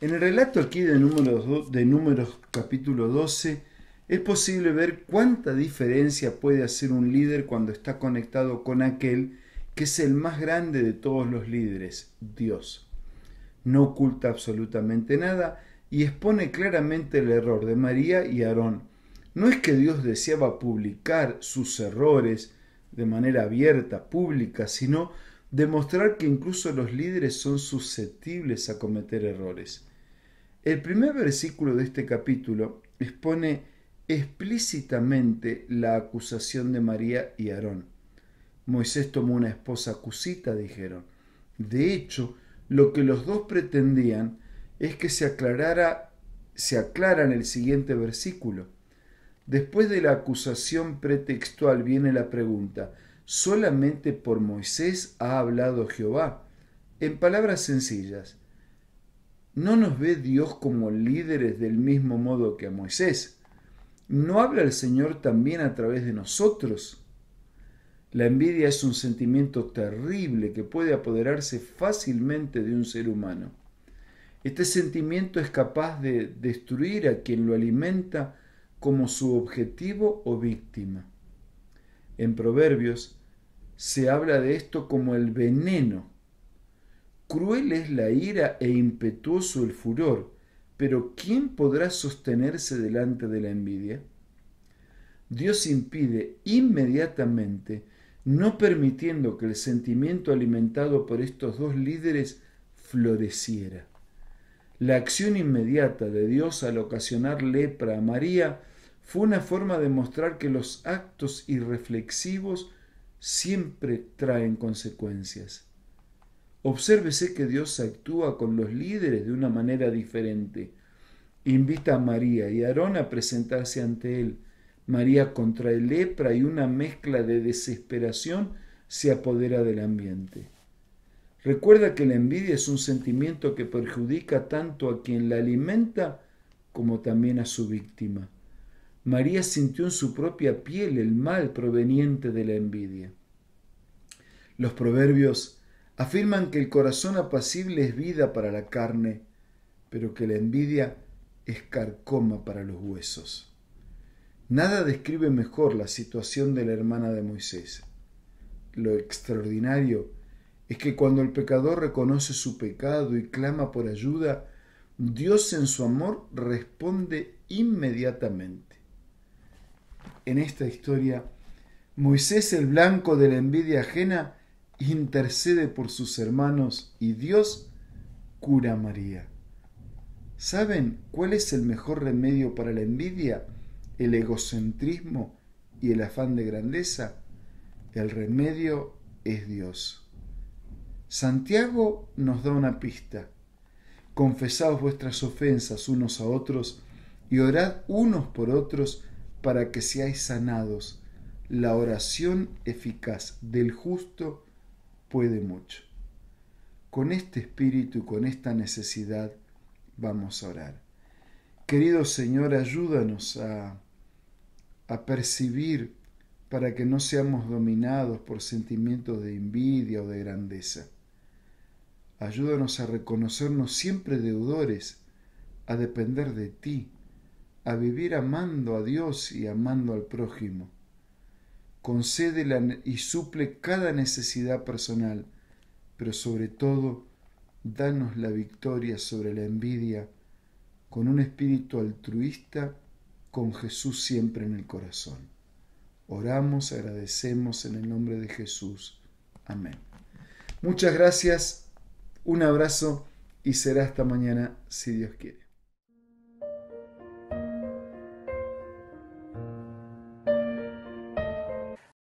En el relato aquí de números, de números capítulo 12, es posible ver cuánta diferencia puede hacer un líder cuando está conectado con aquel que es el más grande de todos los líderes, Dios. No oculta absolutamente nada y expone claramente el error de María y Aarón. No es que Dios deseaba publicar sus errores de manera abierta, pública, sino demostrar que incluso los líderes son susceptibles a cometer errores. El primer versículo de este capítulo expone explícitamente la acusación de María y Aarón. Moisés tomó una esposa cusita, dijeron. De hecho, lo que los dos pretendían es que se aclarara se aclara en el siguiente versículo. Después de la acusación pretextual viene la pregunta, ¿solamente por Moisés ha hablado Jehová? En palabras sencillas, no nos ve Dios como líderes del mismo modo que a Moisés. ¿No habla el Señor también a través de nosotros? La envidia es un sentimiento terrible que puede apoderarse fácilmente de un ser humano. Este sentimiento es capaz de destruir a quien lo alimenta como su objetivo o víctima. En Proverbios se habla de esto como el veneno Cruel es la ira e impetuoso el furor, pero ¿quién podrá sostenerse delante de la envidia? Dios impide inmediatamente, no permitiendo que el sentimiento alimentado por estos dos líderes floreciera. La acción inmediata de Dios al ocasionar lepra a María fue una forma de mostrar que los actos irreflexivos siempre traen consecuencias. Obsérvese que Dios actúa con los líderes de una manera diferente. Invita a María y Aarón a presentarse ante él. María contrae lepra y una mezcla de desesperación se apodera del ambiente. Recuerda que la envidia es un sentimiento que perjudica tanto a quien la alimenta como también a su víctima. María sintió en su propia piel el mal proveniente de la envidia. Los proverbios Afirman que el corazón apacible es vida para la carne, pero que la envidia es carcoma para los huesos. Nada describe mejor la situación de la hermana de Moisés. Lo extraordinario es que cuando el pecador reconoce su pecado y clama por ayuda, Dios en su amor responde inmediatamente. En esta historia, Moisés, el blanco de la envidia ajena, intercede por sus hermanos y Dios cura María. ¿Saben cuál es el mejor remedio para la envidia, el egocentrismo y el afán de grandeza? El remedio es Dios. Santiago nos da una pista. Confesaos vuestras ofensas unos a otros y orad unos por otros para que seáis sanados. La oración eficaz del justo puede mucho. Con este espíritu y con esta necesidad vamos a orar. Querido Señor, ayúdanos a, a percibir para que no seamos dominados por sentimientos de envidia o de grandeza. Ayúdanos a reconocernos siempre deudores, a depender de ti, a vivir amando a Dios y amando al prójimo concede y suple cada necesidad personal, pero sobre todo, danos la victoria sobre la envidia con un espíritu altruista con Jesús siempre en el corazón. Oramos, agradecemos en el nombre de Jesús. Amén. Muchas gracias, un abrazo y será hasta mañana si Dios quiere.